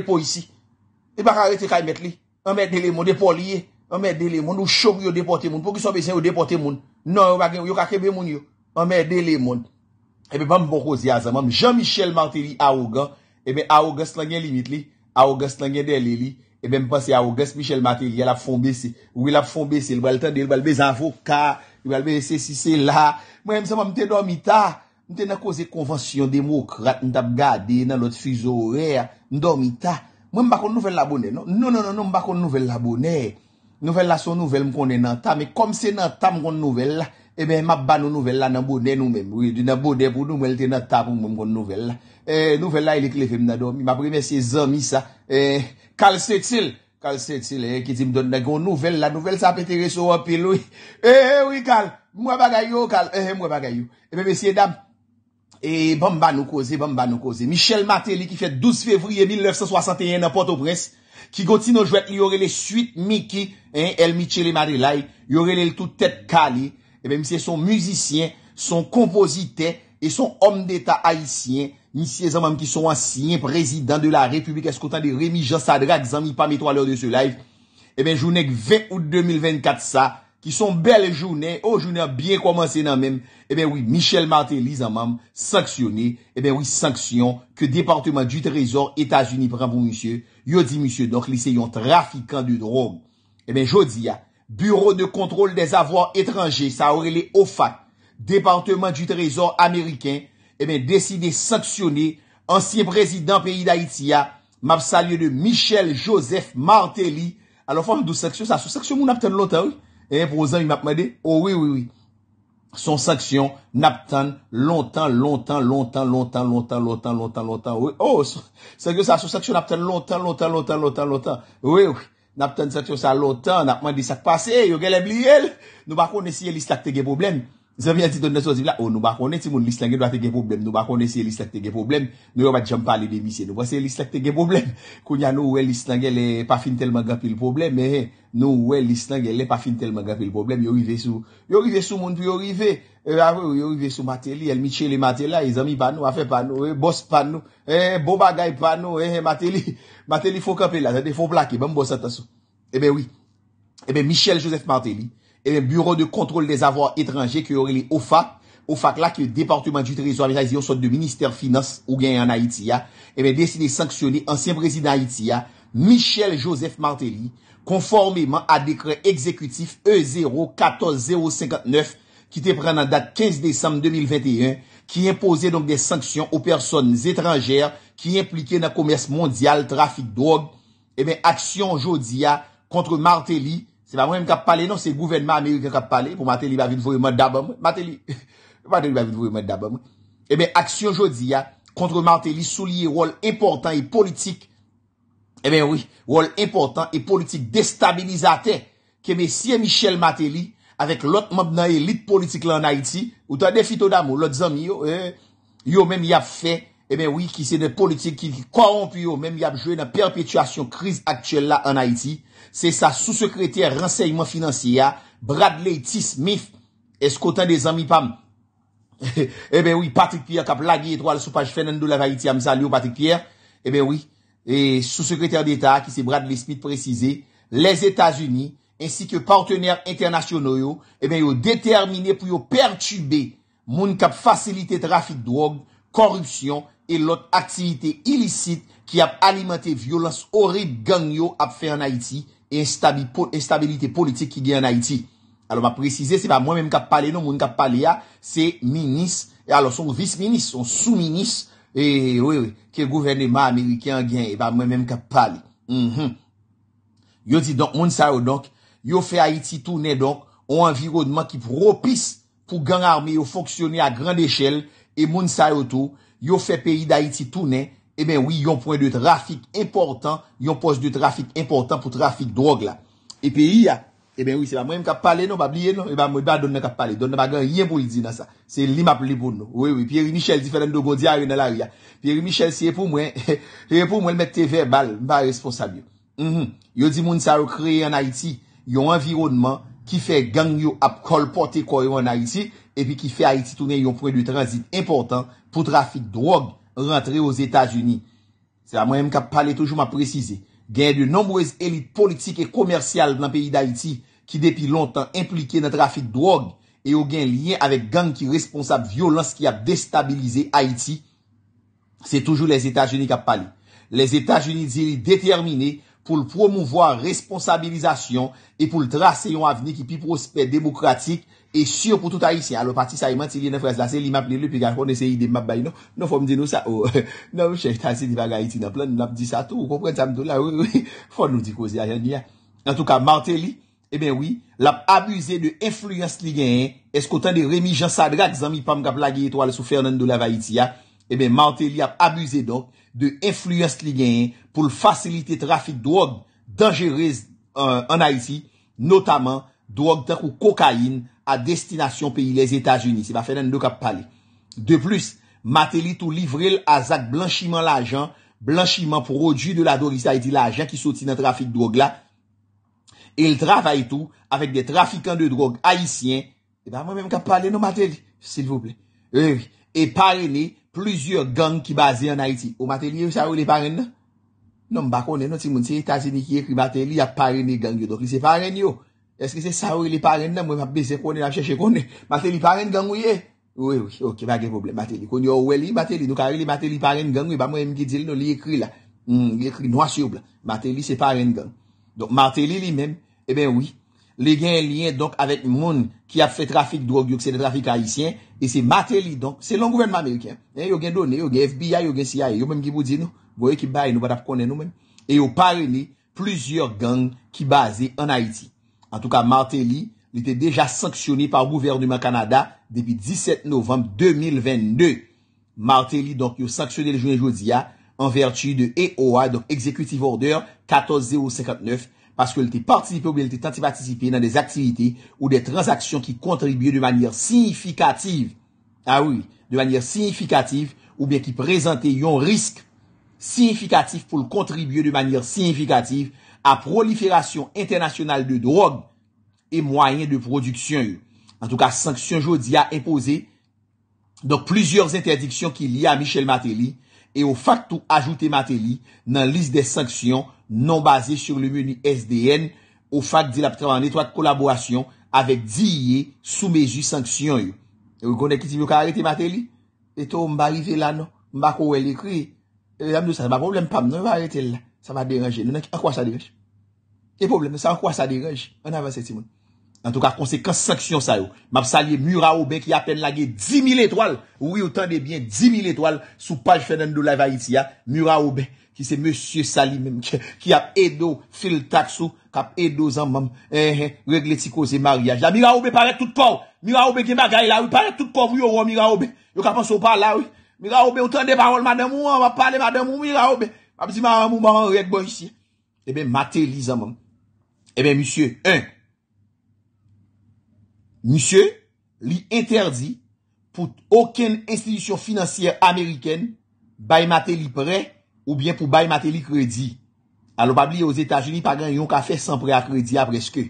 E po yisi. E baka rete ka yimet li. A me de le moun. De poli ye. A me de le moun. Ou chok yo depote moun. Po ki soube sen yo depote moun. Non ou bagen yo. Yo ka kebe moun yo. A me de le moun. Ebe bam bon kouzi a zan mam. Jean-Michel Martelly Aougan. Ebe Aougas lanyen limit li. Aougas lanyen dele li. Ebe mi panse Aougas Michel Martelly. El ap fonbe se. Ou el ap fonbe se. El bal ten de. El bal be zan voka. El bal be se si se la. Mwen se mam te do mita. Mwen te na kouze konvansyon demokrate. N tap gade nan lot fuso re Ndomi ta, mwen bakon nouvel la bone no? Nonononon, non, non, mwen bakon nouvel la bone e. Nouvel la son nouvel mwen kone nan ta, me kom se nan ta mwen kone nouvel la, e eh men mabano nouvel la nan bone noumen. Ouye, di nan bone pou nouvel te nan ta pou mwen kone nouvel la. E, nouvel la ili klefem nan domi. Mabri mesye zan mi sa. E, kal setil. Kal setil e, ki tim don nan kon nouvel la. Eh, nouvel sa apete reso wapil ouye. E, ouye kal. Mwen bagayou kal. E, mwen bagayou. E, mwen besye dam. E bamba nou koze, bamba nou koze. Michel Maté li ki fet 12 fevriye 1961 nan Port-au-Presse. Ki goti nou jwet li yorele suit Miki, el Michele Madelay. Yorele l toutet Kali. E ben misi e son muzisyen, son kompozite, e son om deta haisyen. Misi e zanman ki son ansyen, prezident de la republik eskoutan de Rémi Jossadrak. Zanmi pa metwa lor de se live. E ben jwounek 20 ao 2024 sa. Ki son bel jounen, ou oh, jounen bien kwa manse nan men. Eben eh oui, Michel Martelly zanman, sanksyoné. Eben eh oui, sanksyon ke Departement du Trésor Etats-Unis pren pou monsye. Yo di monsye, donk li se yon trafikan de drome. Eben eh yo di ya, ah, Bureau de Kontrole des Avoirs Etrangers, sa oure le OFAC. Departement du Trésor Amerikèn, eben desi de sanksyoné. Ansiye Prezident Pays d'Haïtia, ah, map salye de Michel Joseph Martelly. Alo fwa mdou sanksyon sa, sou sanksyon moun ap ten l'Otaoui? E pou zan mi map made? Oh Ou we we we. Son seksyon nap tan lontan lontan lontan lontan lontan lontan lontan lontan. Ou oh, seksyon sa seksyon nap tan lontan lontan lontan lontan lontan. Ou we we. Nap tan seksyon sa lontan. Nap made sak pase. Yo gale bli el. Nou bako neseye listak tege pou blen. Zami an ti don de sou ziv la, ou nou bakone ti moun listan gen do a tege problem, nou bakone se listan tege problem, nou yo ba djam pali de misye, nou ba se listan tege problem, kounya nou we listan gen le pa fin tel magapil problem, nou we listan gen le pa fin tel magapil problem, yorive sou, yorive sou moun pou yorive, euh, ah, yorive sou Mateli, el Michele Matela, e zami panou, afe panou, e bos panou, e bo bagay panou, e Mateli, Mateli fok apela, zade fok plake, mwen bos atasou, ebe wii, ebe Michel eh, eh, eh, Joseph Mateli, Bureau de Kontrol des Avoirs Etrangers Kyorili Ofa Departement du Trésor Vizayon Ministère Finance Ougéen en Haïtia Dessiné Sanctionner Ancien Président Haïtia Michel Joseph Martelly Konformément à décret exécutif E0-14059 Kité prenant date 15 décembre 2021 Qui imposait des sanctions Aux personnes étrangères Qui impliquaient dans le commerce mondial Trafic de drogue Action Jodia contre Martelly Se pa mwen m kap pale non, se gouvenman Amerike kap pale. Pou Mateli ba vinvouye mwen dabam. Mateli, Mateli ba vinvouye mwen eh dabam. Emen, aksyon jodi ya, kontre Mateli souliye wòl important e politik. Emen eh wè, wòl important e politik destabilizate. Kèmè siye Michel Mateli, avèk lot mwen nan elit politik la nan Haiti, ou ta defito damo, lot zanmi yo, yo mèm yap fè, emen wè, ki se de politik ki kwaonp yo, mèm yap jwè nan perpetuasyon kriz aktuel la nan Haiti, Se sa sou sekreter renseyman finansiya, Bradley T. Smith, eskotan de zami pam. E ben oui, Patrick Pierre kap lagi etro al soupaj fènen de la Haiti amzal yo Patrick Pierre. E ben oui, sou sekreter d'Etat, ki se Bradley Smith prezise, les Etats-Unis, ensi ke partenèr international yo, e ben yo déterminé pou yo pertubé moun kap fasilité trafic drog, korupsyon, e lot aktivité ilisite ki ap alimenté violènse oride gang yo ap fè en Haiti, E instabilite politik ki gen an Haiti Alo ma prezise se pa mwen menm ka pale nou Mwen menm ka pale ah, ya se minis E alo son vis minis, son sou minis E wewe, ke gouverne ma Ameriken gen E pa mwen menm ka pale mm-hmm. Yo di donk, moun sa yo donk Yo fe Haiti tou nen donk On envirodman ki propis Pou gang arme yo foksyone a grand eshel E moun sa yo tou Yo fe peyi d'Haiti tou nen E ben oui, yon point de trafik important, yon post de trafik important pou trafik drog la. E eh pe yi ya, e ben oui, se ba mwen yon kap pale non, ba bliye non, e eh ba mwen ba donnen kap pale, donnen ba gen yon pou yi di nan sa. Se li map li bon non. Oui, oui, Pierre-Michel, si fèlèm do Gondia, yon nan la yi ya. Pierre-Michel, si epou mwen, epou mwen mè te ver bal, mba responsab mm-hmm. yo. Yo di moun sa yo kreye an Haiti, yon environnement ki fè gang yo ap kolpote kwa yo an Haiti, e pi ki fè Haiti tounen yon point de transit important pou trafik drog. rentre aux Etats-Unis. Se la mwen m kap pale toujou ma precize, gen de nombrez elit politik e komersyal nan peyi d'Haïti ki depi lontan implike na trafik drog e ou gen lien avek gang ki responsab violans ki a destabilize Haïti, se toujou les Etats-Unis kap pale. Les Etats-Unis d'elit déterminé pou l promouvo a responsabilizasyon, e pou l trase yon aveni ki pi prospet demokratik, e syon pou tout a yisi. Non? Non, oh, non, a lo pati sa yi manti li yon frez lase, li map li li, pi kaj pou neseyi di map bayi nou, nou fòm di nou sa, nou chèk tansi di bagay iti, nou plon nou ap di sa tou, nou fòm nou di kouzi a yon ya. En tout ka, manti li, e eh ben oui, l ap abuse de influence li gen, eskoutan de remi Jean Sadra, zan mi pam kap lage eto al soufer nan do la va iti ya, e ben manti li ap abuse do, de influence li gen, e, pou l'fasilite trafik drog dangerez an euh, Haiti, notaman drog tenk ou kokain a destinasyon peyi les Etats-Unis. Se ba fènen nou kap pale. De plus, Mateli tou livre l'azak blanchiman l'ajan, blanchiman prodju de la drogi sa Haiti, l'ajan ki soti nan trafik drog la, e l'travaye tou avèk de trafikant de drog Haitien, e ba mwen mèm kap pale nou Mateli, s'il vous plè, e parene plusieurs gang ki base en Haiti. Ou Mateli, ou sa ou l'e parene nan? Non mba konen, non ti moun. Se Etazini ki ekri, Mateli ap parene gangyo. Dok li se paren yo. Eske se sawe li paren nan mwen ap beze konen, ap cheche konen. Mateli paren gangyo ye. Ouye, ouye, ki mwa gen probleme. Mateli. Kon yo ouwe li, Mateli. Nou ka re li Mateli paren gangyo. Ba mwen mwen ki di li nou li ekri la. Mwen hmm, ekri no asyob la. Mateli se paren gangyo. Dok Mateli li men, eben eh woy. Li gen en lien donk avek moun ki ap fe trafik drog yo. Se trafik haisyen. E se Mateli donk. Se lon gouvernement Ameriken. Eh, yo gen don, yo gen Goye ki baye nou bada pou konnen nou men. E yo parele plusieurs gang ki base en Haiti. En tout ka Martelly, li te deja sanksyone par gouvernement Canada debi 17 novembre 2022. Martelly, donk yo sanksyone le jounen joudia en vertu de EOI, donk Executive Order 14059, paske li te participe ou li te tante participe nan des aktivite ou de transaksyon ki kontribye de manier signifikative. Ah oui, de manier signifikative ou bien ki prezante yon risk signifikatif pou l kontribuye de manir signifikatif a proliferasyon internasyonal de drog e mwayen de produksyon yon. An tou ka, sanksyon jodi a impose donk plizyeur interdiksyon ki li a Michel Mateli e ou fak tou ajoute Mateli nan lis de sanksyon non basey sur le meni SDN ou fak dilaptevan netwak kolaborasyon avek diye soumeji sanksyon yon. E ou konen ki ti mou kare te Mateli? E tou mba yi zelan, non? mba kou el ekriye E amdou sa, ba problem pa mnen, mwen va arete la, sa va deranje, mwen an kwa sa deranje? E problem sa, an kwa sa deranje? An avan se ti mwen? An tou ka konsekans seksyon sa yo, map salye mura oube ki apen la ge 10.000 etwal, wou yo tande bien 10.000 etwal, sou paj fènen do la va iti ya, mura oube, ki se monsie salye mèm, ki ap edo fil tak sou, kap edo zan mèm, ehe, regle ti koze mariage. Ya mura oube parek tout kò, mura oube gen magay la, parek tout kò vyo yo mura oube, yo kapans yo par la wè. Mi ra oube, ou tan de parol madan mou an, wap pale madan mou, mi ra oube, ap si maman bon eh mou, maman rek bon isi. Ebe, mate li zanman. Ebe, misye, un, misye, li interdi pou okyen institisyon financier Ameriken, bay mate li pre, ou bien pou bay mate li kredi. Alo, bab li yo zeta jeni, pa gen yon ka fe san pre a kredi apreske.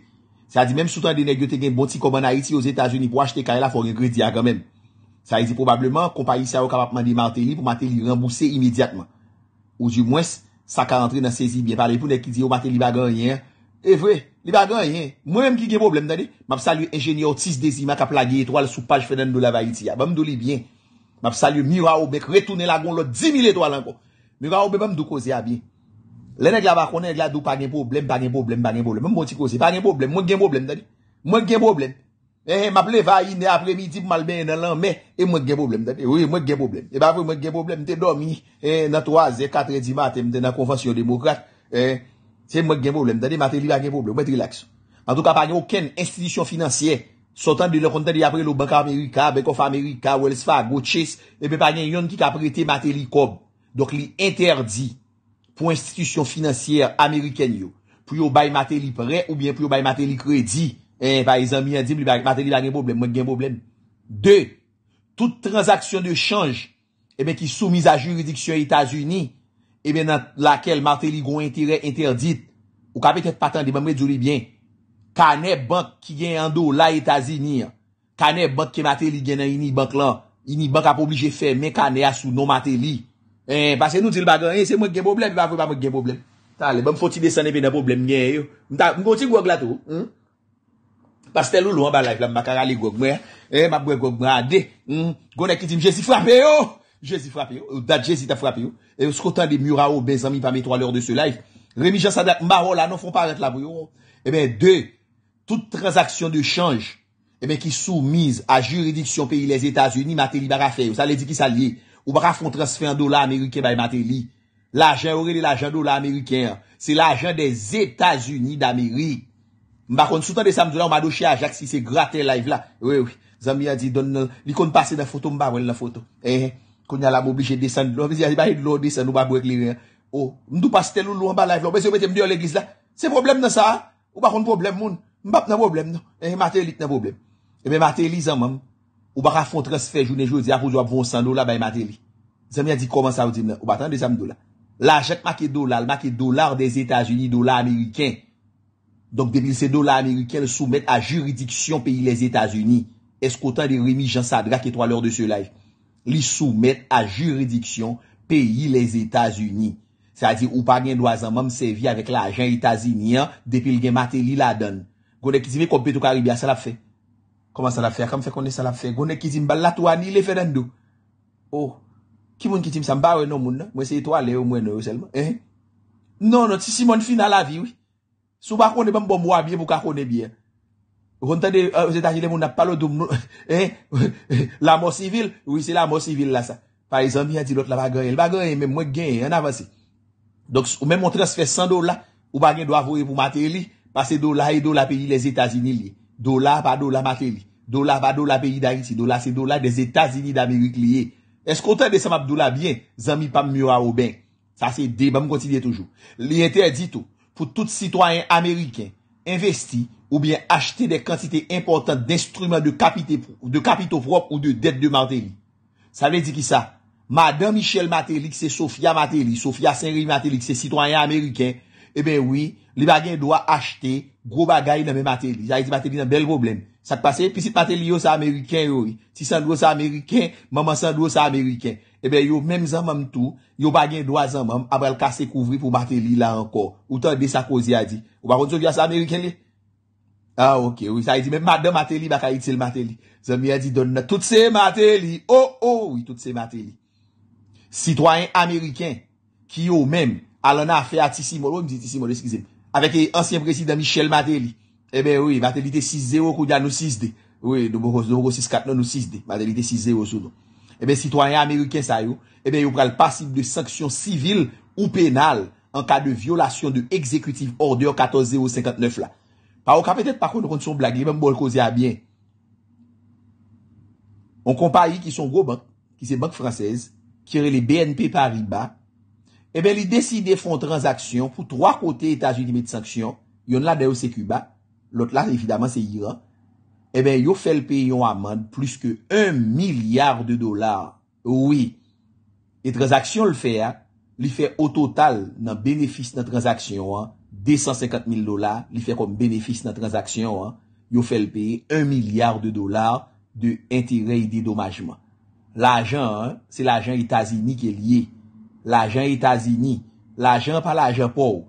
Sa di, menm sou tan dene gyo te gen bonti koman a iti yo zeta jeni pou achete kare la pou gen kredi a gen menm. Sa yi di probableman kompa yi sa yo kapapman di mater li pou mater li rembouse imediatman. Ou di mwes sa ka antre nan sezi biye. Parle pou nek ki di yo mater li bagan yen. E vwe, li bagan yen. Mwen mwen ki gen problem dade. Mwap salu ingeni otis de zi ma kap la ge eto al soupaj fenen do la va iti ya. Mwen mwen do li biye. Mwap salu miwa oubek retoune lagon lo 10.000 eto al anko. Miwa oubek mwen mwen do koze ya biye. Le nek la bako nek la do pa gen problem, pa gen problem, bon, pa gen problem. Mwen mwen ti koze, pa gen problem, mwen gen problem dade. Mwen gen E eh, m aple faye, ne aple mi tip malmen nan lan Me, e mwen gen problem E bapre mwen gen problem, te domi Na 3, 4 edi matem, te nan konfasyon demokrate E, te mwen gen problem Mwen gen problem, mwen te relaks An tou kapanyo ken institisyon finansye Sotan de lè kontè di apre lo bank amerika Bank of amerika, Wells Fargo, Chase E eh pe panyen yon ki kaprete materi kob Dok li interdi Po institisyon finansyer ameriken yo Po yo bay materi pre Ou bien po yo bay materi kredi E, pa yi zan mi yandim li ba Martelly la gen boblem, mwen gen boblem. De, eh tout transaksyon eh de chanj, ebe ki soumise a juridiksyon Etasuni, ebe nan lakel Martelly goun interdite, ou kape ket patan li, mwen mwen djou li bien, ka ne bank ki gen yando la Etasuni, ka ne bank ki Martelly gen nan yini bank lan, yini bank ap oblige fe, men ka ne asu non Martelly. E, pa se nou di l bagan, e se mwen gen boblem, mwen mwen gen boblem. Ta, le, mwen foti desan e pe nan boblem gen eh, yo. Mwen konti gwa glato, mwen? Hmm? Pastel ou lou an ba laif la, m akara li gok mwen. E m ap mwen gok mwen a de. Hmm, Gwene ki di m jezi frape yo. Jezi frape yo, ou dat jezi ta frape yo. E ou skotan de mura ou bezami pa metwa lor de se laif. Remi Jean Sadat, m baro la, non fon paret la bou yo. E eh ben de, tout eh transaksyon de chanj, e ben ki soumise a juridiksyon peyi les Etats-Unis, ma te li bar a feyo. Sa le di ki sa liye. Ou bar a fon transfer do la Amerike bay ma te li. L'ajen ou re de l'ajen do la Amerike. Se l'ajen des Etats-Unis d'Amerike. Mba kon sou tan de samdou la, ou mba dou chia a jak si se graten live la. We we, zan mi a di don nan, euh, li kon passe nan foto mba, wè nan foto. Ehe, kon nyalan mbi oblije desen lò, vizi a di baje lò desen, ou ba bwek li. Ou, mdou passe teloun lò, mba live lò, wè zi ou bete mdi yo l'eglise la. Se problem nan sa, ou bakon problem moun. Mbap nan problem eh, nan, e mbate li nan problem. E mbate li zan mam, ou baka fontres fejounen jò, zi akou zwa pronsan e, lò la, bè mbate li. Zan mi a di koman sa ou di mnen, ou batan de samdou la. La Donk depil se do la Ameriken soumet a juridiksyon peyi les Etats-Uni. Eskotan de Remy Jean Sadra ke to alor de se lai. Li soumet a juridiksyon peyi les Etats-Uni. Se a di ou pa gen doazan mam se vi avek la ajen Etats-Uni, depil gen mate li la don. Gwonek ki zime konpe tou Karibia, sa la fe. Koman sa la fe? Akam fe konen sa la fe? Gwonek ki zime bala to ane, le fe den do. Ou, oh. ki moun ki zime sa mba re nou moun? Mwen se eto ale ou mwen nou selman? Non, non, ti si moun fina la vi, oui. Sou ba konen bèm bon mwa biye pou ka konen biye. Gon tè de Etaji lè moun ap pale ou doum nou. La mò sivil, wè se la mò sivil la sa. Fa e zan di a di lot la bagayen. L bagayen mè mwen gen, an avansi. Dok ou mè mwantre se fè 100 dola, ou bagayen dwa vwe pou mate li. Pa se dola e dola peyi les Etaji nil li. Dola pa dola mate li. Dola pa dola peyi da iti. Dola se dola des Etaji nil d'Amerik li li. E skon tè de sa mwap dola biyen, zan mi pam mwyo a ou ben. Sa se dey, bè pour tout citoyen américain investi ou bien acheter des quantités importantes d'instruments de, de, capitaux propres ou de dettes de Matéli. Ça veut dire qui ça? Madame Michel Martelly, c'est Sophia Matelli Sophia Saint-Rémy c'est citoyen américain. Eh bien oui, les baguettes doivent acheter gros bagailles dans les Martelly. J'ai dit un bel problème. Sa te pase, pisit Mateli yo sa Ameriken yo, ti sando yo sa Ameriken, maman sando yo sa Ameriken Ebe eh yo mem zan mam tou, yo bagen 2 zan mam, apre l kase kouvri pou Mateli la anko Ou tan desa kozi a di, ou bakon sou vya sa Ameriken li? Ah ok, ou sa yi di, men madan Mateli baka itse l Mateli Zan mi a di donna, tout se Mateli, oh oh, oui tout se Mateli Citoyen Ameriken, ki yo mem, alana fe a Tissimolo, ou mizi Tissimolo, eskize Avek e ansyen presiden Michel Mateli Ebe, wè, vatelite 6-0 kou diyan nou 6-D. Wè, doumou kou 6-4 nou nou 6-D. Vatelite 6-0 sou nou. Ebe, sitwanyan Amerike sa yo, ebe, yo pral pasib de sanksyon sivil ou penal an ka de violasyon de ekzekwitiv ordeur 14-059 la. Pa wè, ka petet pa kou nou konti son blage, mèm bol kouze a bien. On kompa yi ki son go bank, ki se bank fransez, ki re le BNP Paribas, ebe, eh li deside fon transaksyon pou 3 kote etaj yi di met sanksyon, yon la de ou se kuba, lout la evidaman se iran, e ben yo fel pe yon amande plus ke 1 milyar de dolar. Ouwi, e transaksyon l fè a, li fè o total nan benefis nan transaksyon, 250 000 dolar, li fè kom benefis nan transaksyon, yo fel pe 1 milyar de dolar de entirey de domajman. L ajan, se l ajan etazini ke liye, l ajan etazini, l ajan pa l ajan pou,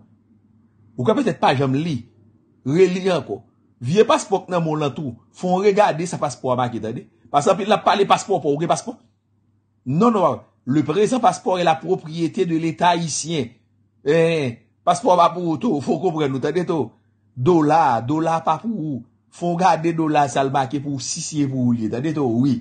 ou ka petet pa jom liye, Reliyan kwa Vie paspok nan moun an tou Fon regade sa paspok a maki Pasapil la pale paspok pou ouge paspok Nononon non. Le prezen paspok e la propriyete de l'eta isyen eh, Paspok a moun an tou Fon kompren nou Dola, dola pa pou ou Fon gade dola sal maki pou ou sisiye pou ou Ouye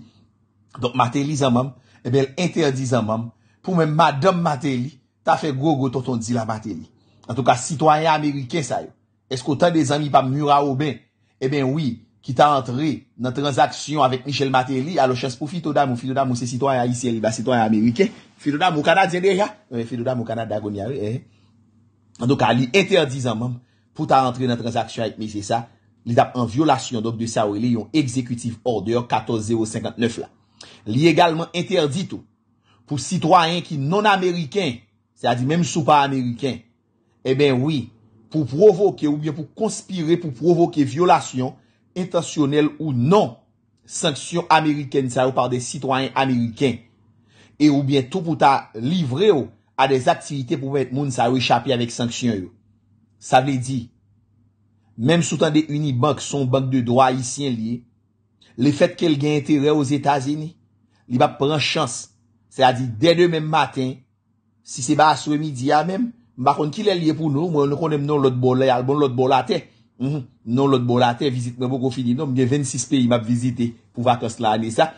Donk mater li zanman eh Ebel interdi zanman Pou men madam mater li Ta fe gogo ton ton di la mater li An tou ka sitwanyan ameriken sa yo Esko eh tan de zanmi pa mura ou ben? E ben oui, ki ta antre nan transaksyon avèk Michel Maté li, alo chans pou fitouda mou fitouda mou se sitouan ya ici, li ba sitouan ya Amerike, fitouda mou kanadze de ya? Fidouda mou kanadze da goni ya. An do ka li enterdi zanman pou ta antre nan transaksyon avèk mi, se sa. Li tap an violasyon dok de sa ou li yon exekutif order 14-059 la. Li egalman enterdi tou pou sitouan ki non-Ameriken se a di menm sou pa Ameriken e ben oui, pou provoke ou bien pou konspire pou provoke violasyon intasyonel ou non sanksyon Ameriken sa yo par de sitwanyen Ameriken. E ou bien tou pouta livre yo a de aktivite pou mwen sa yo echapi avek sanksyon yo. Sa vle di, menm soutan de Unibank son bank de dwa yisien li, le fet kel gen intere yo zetazini, li ba pran chans, sa di dene menm maten, si se ba aswe midi ya menm, Mbakon ki lelye pou nou, mwen konen mnon lot bolate, mnon lot bolate, mnon mhm. lot bolate, vizit mwen pou kofini nou, mwen gen 26 peyi map vizite pou vatons lany sa.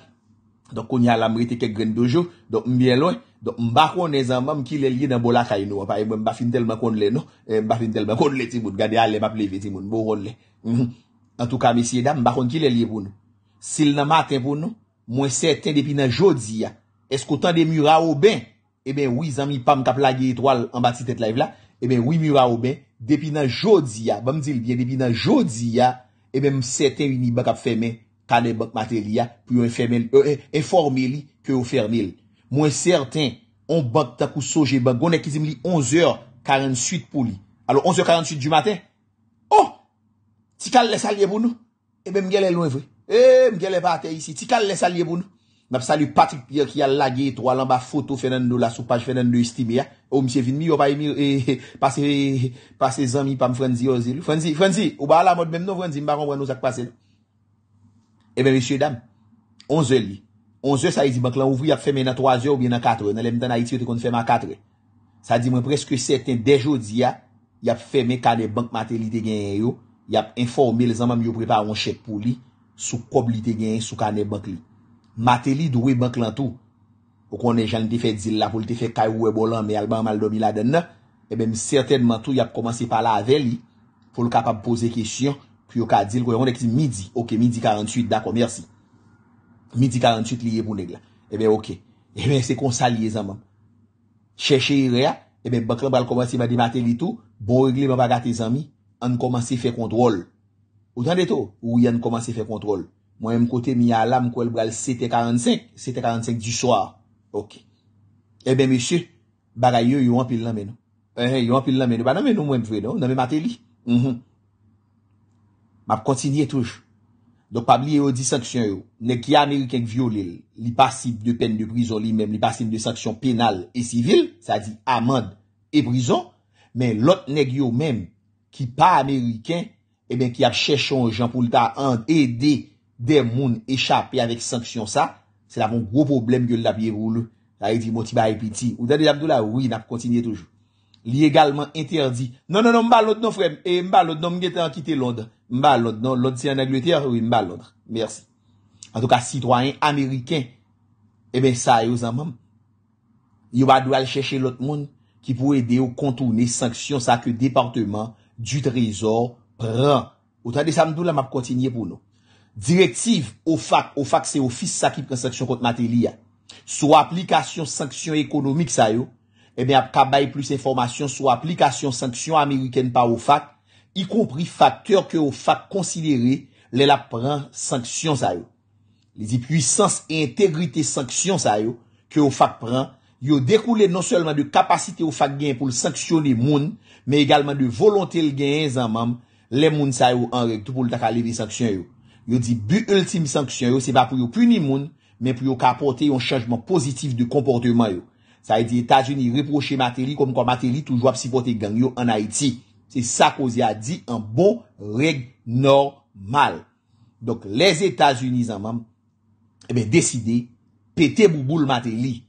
Dok konye alam rite kek gren dojou, dok mbyen lwen, dok mbakon e zanman mki lelye nan bolakay nou, wapay mwen bafintelman konle nou, eh, mbafintelman konle ti moun, gade ale map leve ti moun, mbon konle. Mhm. An touka misye dam, mbakon ki lelye pou nou, sil nan maten pou nou, mwen seten depi nan jodzi ya, esko tan demura ou ben? Eben, eh wè zan mi pam kap lage itwal an bati tet la ev la. Eben, wè mi ra oube. Depi nan jodi ya, bèm zil biye, depi nan jodi ya, eben, mse ten mi bak ap fèmen kane bak mater li ya, pou yon fèmen, e, euh, e, eh, e, eforme li ke ou fèmen. Mwen serten, on bak takou soje bak. Gwone kizim li 11h48 pou li. Alo, 11h48 di maten. Oh! Ti kal le salye bou nou? Eben, eh mgele lwen vwe. E, mgele bate yisi. Ti kal le salye bou nou? Nap sali Patrik Piyok yal lage eto walan ba foto fènen nou la sou page fènen nou estime ya. Ou msye vin mi yo pa e, e, se zanmi pa m franzi yo zil. Franzi, franzi, ou ba ala mod mèm nou franzi mba ron mwen nou zak pase nou. E Ebe msye dam, onze li. Onze sa yi di bank lan ouvri ap fèmen a 3 ye ou bien a 4 ye. Nalèm tan a iti yo te kon fèmen a 4 ye. Sa di mwen preske 7 ten dejo di ya. Yap fèmen kane bank mate li te genye yo. Yap informe le zanman yo prepa an chek pou li. Sou kob li te genye, sou kane bank li. Mate li dwe bank lan tou. Ou konen jan li te fe dil la pou li te fe kay wwe bolan me alban maldomi la den na. Ebe eh m certain man tou yap komanse pala ave li. Pou li kapab pose kisyon. Pou yo ka dil kwen yon de ki midi. Ok midi 48 da komersi. Midi 48 li yebounen la. Ebe ok. Ebe se konsalye zanman. Cheche yire ya. Ebe bank lan bal komanse madi mate li tou. Bo regle m baga te zanmi. An komanse fe kontrol. Ou tan de to? Ou yon komanse fe kontrol. Mwen yon kote mi alam kou el bral 7.45, 7.45 du soar. Ok. Ebe eh meshe, bagay yo yon apil lamen nou. E, eh, eh, yon apil lamen nou. Ba nanmen nou mwen pwe nou, nanmen mate li. Mhm. Map kontinye touj. Dok pabli yo di sanksyon yo. Nek ki Amerikenk vyo li, li pasib de pen de brison li men, li pasib de sanksyon penal e sivil. Sa di amad e brison. Men lot nek yo men, ki pa Amerikenk, ebe ki ap chèchon Jean-Paul Taant edi Dè moun échapè avèk sanksyon sa, se la moun gwo problem gyo la biye roule, la e di motiba e piti. Ou tè de la mdoula, wè, nap kontinye toujou. Li egalman interdi, nan nan nan, mba lod non frem, e mba lod non mgetan kite londre. Mba lod non, lod se an agleter, wè, mba lodre. Mersi. An touka, sitwanyen Ameriken, e bè sa e ouzan mwam. Yo ba dwe al chèche lot moun, ki pou edè ou kontounè sanksyon sa ke departement du trezor pran. Ou tè de la mdoula, map kontinye pou nou. Direktiv ou fak, ou fak se ou fis sakip kon sanksyon kont mater li ya. Sou aplikasyon sanksyon ekonomik sa yo, ebe eh ap kabay plus informasyon sou aplikasyon sanksyon Ameriken pa ou fak, i koupri fakteur ke ou fak konsidere lè la pran sanksyon sa yo. Li di pwisans e integrite sanksyon sa yo, ke ou fak pran, yo dekoule non selman de kapasite ou fak gen pou l sanksyon li moun, me egalman de volonte l gen en zan mam, lè moun sa yo anrek tout pou l takalibri sanksyon yo. yo di bi ultime sanksyon yo, se pa pou yo puni moun, men pou yo kapote yon chanjman pozitif de komporteman yo. Sa e di Etats-Unis reproche Matéli kom kon Matéli toujwa psipote ganyo an Haiti. Se sa koze a di an bo reg nor mal. Donk les Etats-Unis zanman, e eh ben deside pete bou bou l Matéli.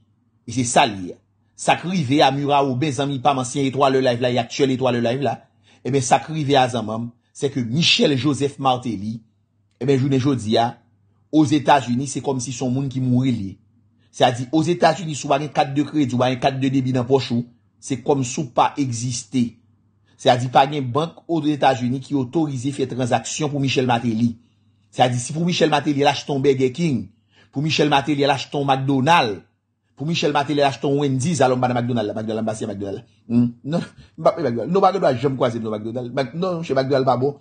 E se sa li. Sa krive a mura ou ben zami pa mansyen etwa le live la, yon aktuel etwa le live la, e ben sa krive a zanman, se ke Michel Joseph Matéli Emen, eh jounen jodi, ha, oz etajuni, se kom si son moun ki mweli. Se a di, oz etajuni sou bagen kat de kredi, ou bagen kat de debi nan pochou, se kom sou pa egziste. Se a di, pa gen bank oz etajuni ki otorize fye transaksyon pou Michel Mateli. Se a di, si pou Michel Mateli lach ton Burger King, pou Michel Mateli lach ton McDonald, pou Michel Mateli lach ton Wendy's, alon ban a McDonald, nan mbasy a McDonald. Hmm? Non, chè McDonald pa bon.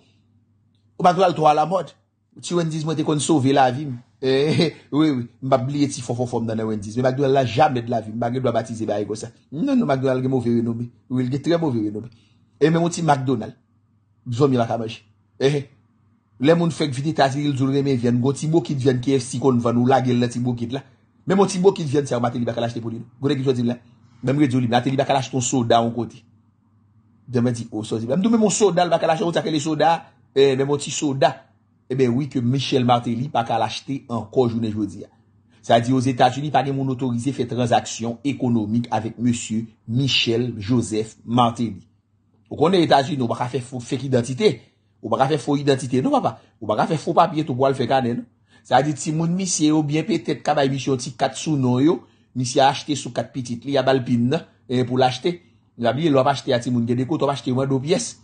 O McDonald to a la motte. Ti wendiz mwen te kon sove la vim. E he, wè wè, mba bli eti fò fò fòm dan wendiz. Mwen McDonald la jamet la vim. Mba gen dwa batize bè a ego sa. Mwen non mwen McDonald gen mwen vè wè noube. Wè lge tre mwen vè wè noube. E mwen mwen ti McDonald. Bzo mwen la kamaj. E he, lè mwen fèk viti taziril zoulre mwen vyen. Mwen mwen ti mwokit vyen ki FC konvan. Mwen mwen ti mwokit vyen ki FC konvan. Mwen mwen ti mwokit vyen ki FC konvan. Mwen mwen ti mwokit vyen ki FC konvan. Eh ben oui ke Michel Martelly pa ka l'achete Anko jounen jwodi ya Sa di os Etats-Unis pa gen moun otorize fe transaksyon Ekonomik avek Monsiou Michel Joseph Martelly non, non. Ou konen Etats-Unis nou pa ka fe fok Fek identite, ou pa ka fe fok identite Nou pa pa, ou pa ka fe fok papye tou pwal fe kane Sa di ti moun misye yo Bien petet kama misyon ti kat sou non yo Misye a achete sou kat pitit li A balpin na, e pou l'achete La biye lwa pa achete a ti moun, gen dekou to pa achete Mwen do pyes,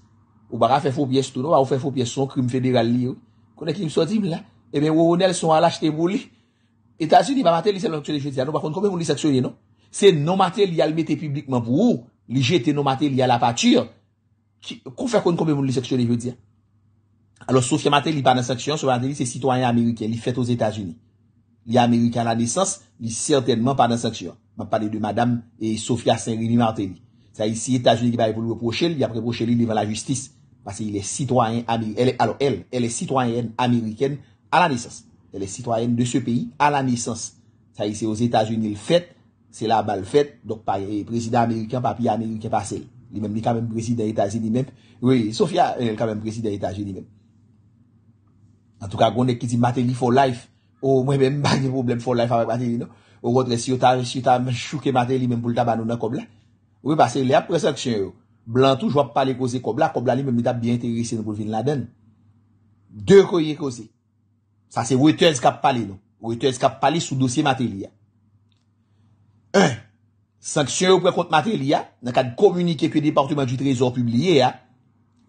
ou pa ka fe fok pyes tou nou Ou fe fok pyes son krim federal li yo Konek im so di mi la? Ebe wou wou nel son alache te bou li. Etasuni pa mater li se moun liseksyon li vye diyan. Nou pa kon konbe moun liseksyon liye nou? Se nou mater li al mette publikman pou ou? Li jete nou mater li al apatur? Kon fe kon konbe moun liseksyon li vye diyan? Alors Sofia mater li pa nan seksyon. So pa nan seksyon li se sitwanyan Amerike. Li fet os Etasuni. Li Amerike an la nesans. Li certainman pa nan seksyon. Ma pale de Madame et Sofia Saint-Rémy mater li. Sa isi Etasuni ki pa aprepoche li. Li aprepoche li li van la justis. Pase eh, il e sitwanyen Ameriken, alo el, el e sitwanyen Ameriken ala nisans. El e sitwanyen de se peyi ala nisans. Sa yi se yo Zeta Jounil fèt, se la bal fèt, dok pa prezident Ameriken pa pi Ameriken pa sel. Li menm li kamen prezident Zeta Jounil menm. Oui, Sofia, el kamen prezident Zeta Jounil menm. An tou ka, gwen ek ki di mater li for life, ou oh, mwen menm bagi problem for life avèk mater li nou. Ou wotre si yo ta, si yo ta menchouke mater li menm pou lta banounan kom la. Oui, pase li ap presak chen yo. Blantouj wap pale koze kob la, kob la li mwen mwen da biye interesse nou pou vin la den. De koye koze. Sa se wetez kap pale nou. Wetez kap pale sou dosye mater li ya. Un, sanksyon ou prekont mater li ya, nan kan komunike ke Departement du Trezor publiye ya,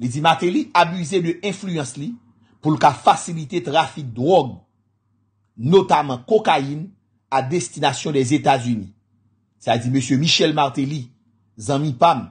li di mater li abuize de influence li pou l ka fasilite trafik drog notaman kokain a destinasyon des Etats-Unis. Sa di M. Michel Martelly, Zanmi Pam,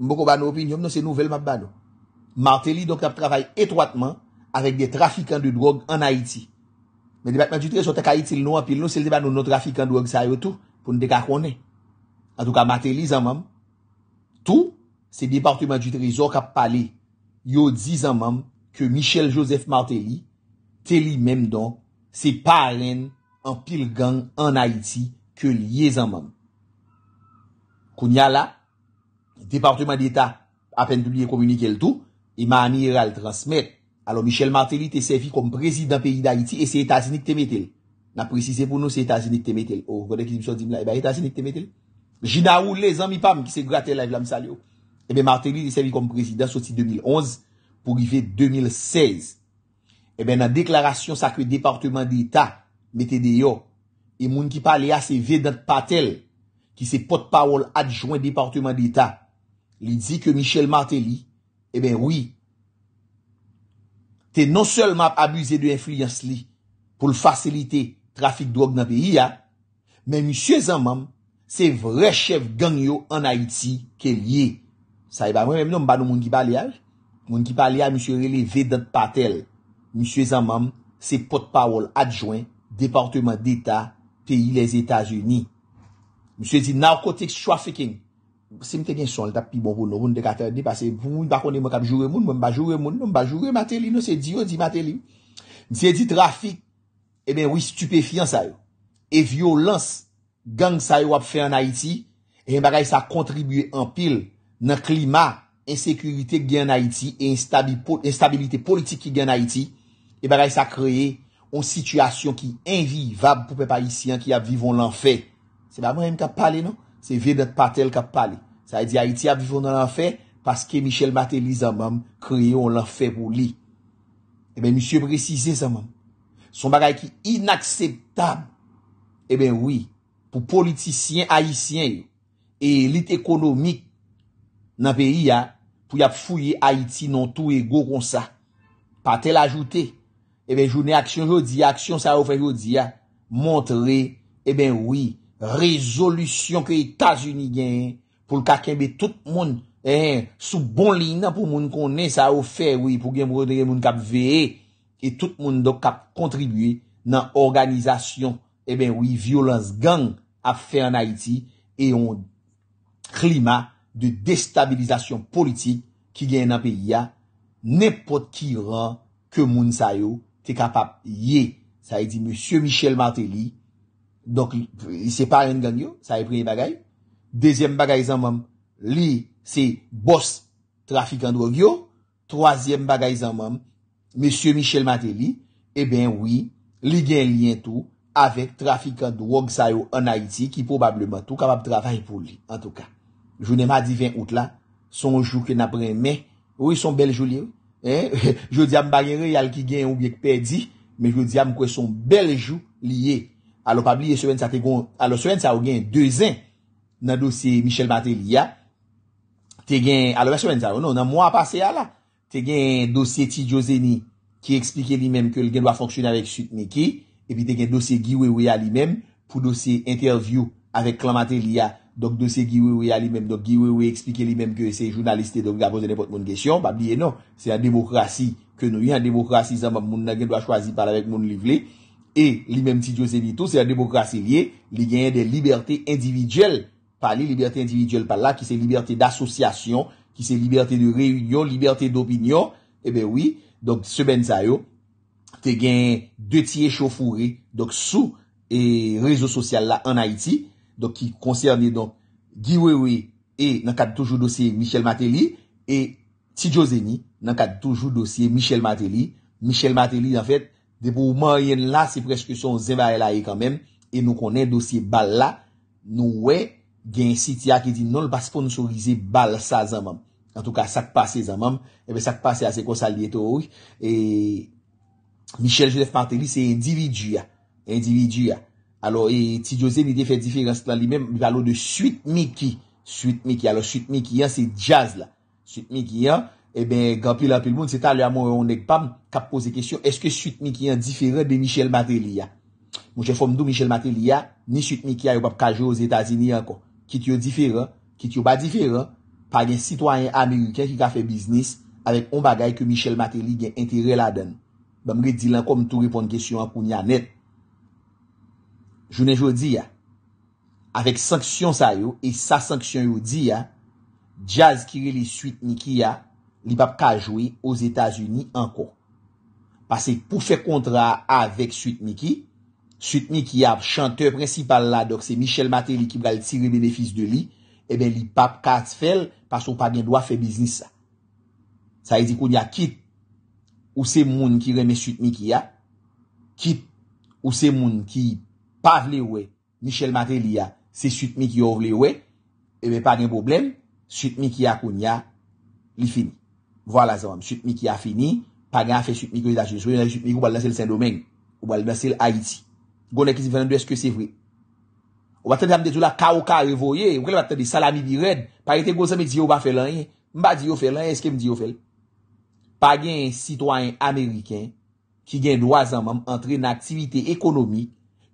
mboko ba nou opinyon, nou se nou vel map ba nou. Martelly, donk ap travay etroitman avèk de trafikant de drog an Haiti. Men debatman jitre, sou tek Haiti l nou apil nou, sel de ba nou nou trafikant drog sa yotou, pou nou dekakwone. An tou ka Martelly zanman, tou, se departement jitre, zonk ap pale, yo dizanman, ke Michel Joseph Martelly, teli menm donk, se pale an pil gang an Haiti, ke liye zanman. Koun ya la, Departement d'Etat Apen pou liye komunike l'tou E ma anire al transmet Alo Michel Martelly te sevi kom prezident peyi d'Haïti E se etazinik te metel Na prezise pou nou se etazinik te metel E ba etazinik te metel Jina ou le zan mi pam ki se gratel la vlam salyo E eh be Martelly te sevi kom prezident Soti 2011 Pou rive 2016 E be nan deklarasyon sa kwe Departement d'Etat Mete de yo E moun ki pa le a se ve dant patel Ki se pot pa wol adjouen Departement d'Etat Li di ke Michel Martelly, e ben wii, te non sel map abuze de influence li pou l'fasilite trafik drog nan peyi ya, men msye zanman, se vre chef gangyo an Haiti ke liye. Sa e ba mwen mwen mbano moun ki pa liya, moun ki pa liya msye releve dat patel. Msye zanman, se pot pawol adjouen Departement d'Etat, peyi les Etats-Unis. Msye di narcotics trafficking. se mte gen son l tap pi bon koun nou, roun de kater di pase, pou moun bakon demokap joure moun, mwen ba joure moun, mwen ba joure mater li nou, se di eh yo di mater li. Di edi trafik, e ben wistupefyan sayo, e violans gang sayo ap fe an Haiti, e mba gay sa kontribuye an pil, nan klima, ensekurite gen Haiti, enstabilite politik gen Haiti, e mba gay sa kreye, an situasyon ki envi, vab poupe parisyen ki ap vivon l'anfe, se mba mwen mka pale nou, Se vye dat patel kap pale. Sa e di Haiti ap vifon nan l'enfer. Paske Michel Martel lisa mam. Kriyon l'enfer pou li. E ben misye precize za mam. Son bagay ki inakseptab. Eh e ben wii. Pou politisyen Haitien yo. E elit ekonomik. Nan peyi ya. Pou yap fuyye Haiti non tou e go kon sa. Patel ajoute. E ben jounen aksyon yo di. Aksyon sa yon fay yo di ya. Montre. E ben wii. rezolusyon ke Etat-Unis gen, pou l kakembe tout moun, eh, sou bon li nan pou moun konen sa oufe, pou gen moun kap veye, e tout moun do kap kontribuye nan organizasyon, e ben oui, violans gang ap fe an Haiti, e yon klima de destabilizasyon politik ki gen nan peyi ya, nepot ki ran ke moun sayo, te kapap ye, sa yi e di M. Michel Martelly, Donk, li se par en gang yo, sa e pre bagay. Dezyem bagay zanman, li se bos trafikant drog yo. Troasyem bagay zanman, M. Michel Maté li, e eh ben oui, li gen lien tou avèk trafikant drog sa yo an Haiti ki probableman tou kabab travaj pou li, an tou ka. Jounen ma di 20 out la, son jou kè napren men, wè son bel jou li yo. Je di am bagay re yal ki gen ou bèk perdi, men je di am kwen son bel jou li ye. alo pabli eswen sa te gon, alo eswen sa ou gen 2 an nan dosye Michel Maté li ya te gen, alo eswen sa, ou non, nan mou a pase ya la te gen dosye ti Djosé ni ki eksplike li menm ke l gen wap fonksyon avèk süt meke, epi te gen dosye Giwe Wea li menm pou dosye interview avèk Klamaté li ya dok dosye Giwe Wea li menm, dok Giwe Wea eksplike li menm ke ese jounaliste dok gavose nepot moun gesyon, pabli enon se an demokrasi ke nou yon, an demokrasi zan moun na gen wap chwazi par avèk moun liv lè E li menm ti Djoseni tou, se a demokrasi liye, li genye de liberté individuel pa li. Liberté individuel pa la, ki se liberté d'associasyon, ki se liberté de réunion, liberté d'opinyon. E ben oui, se ben zayou, te genye de tiye choufouri sou e rezo sosyal la an Haiti. Ki konserni don Kiwewe e nan kat toujou dosye Michel Mateli. E ti Djoseni nan kat toujou dosye Michel Mateli. Michel Mateli an fèt. De pou maryen la, se preskrisyon ze vare la e kamem, e nou konen dosye bal la, nou we gen sit ya ki di non l basponsorize bal sa zan mam. An tou ka sak pase zan mam, ebe eh sak pase a se konsa li eto ou, e Michel-Joseph Martelly se individu ya, individu ya. Alo, e ti Jose nide fe difirans lan li men, mi palo de suit mi ki, suit mi ki, alo suit mi ki yan se jazz la, suit mi ki yan. E ben, gampil apil moun, se talya moun e on ek pam, kap pose kesyon, eske suit mi ki an diferan de Michel Maté li ya? Moun jè fòm dou Michel Maté li ya, ni suit mi ki a yo bap kajou o Zetazini ya ko. Kit yo diferan, kit yo ba diferan, pa gen sitwanyen Ameriken ki ka fe biznis avek on bagay ke Michel Maté li gen entere la den. Bè mre di lan kom tou repon kesyon an pou ni anet. Jounen jò di ya, avek sanksyon sa yo, e sa sanksyon yo di ya, jazz ki re li suit mi ki ya, li pap ka jwe os Etats-Unis ankon. Pase pou fe kontra avèk suit mi ki, suit mi ki ap chanteur prensipal la, dok se Michel Maté li ki pral tire benefis de li, ebe li pap kat fel, paso pa gen doa fe biznis sa. Sa e di koun ya kit, ou se moun ki reme suit mi ki ya, kit, ou se moun ki pa vle we, Michel Maté li ya, se suit mi ki yo vle we, ebe pa gen problem, suit mi ki akoun ya, li fini. Vo la zamam, süt mi ki a fini, pa gen afe süt mi kouye da chen sou, yon afe süt mi kou bal nasil Saint-Domingue, ou bal nasil Haiti. Gounen ki zifan an do eske se vwe. Ou batan de hamde zou la kaoka revoye, ou kal batan de salami bi red, pa gen afe süt mi kouye da chen sou, ou bal nasil Saint-Domingue, ou bal nasil Haiti. Pa gen sitwanyen Ameriken, ki gen do a zamam entre nan aktivite ekonomi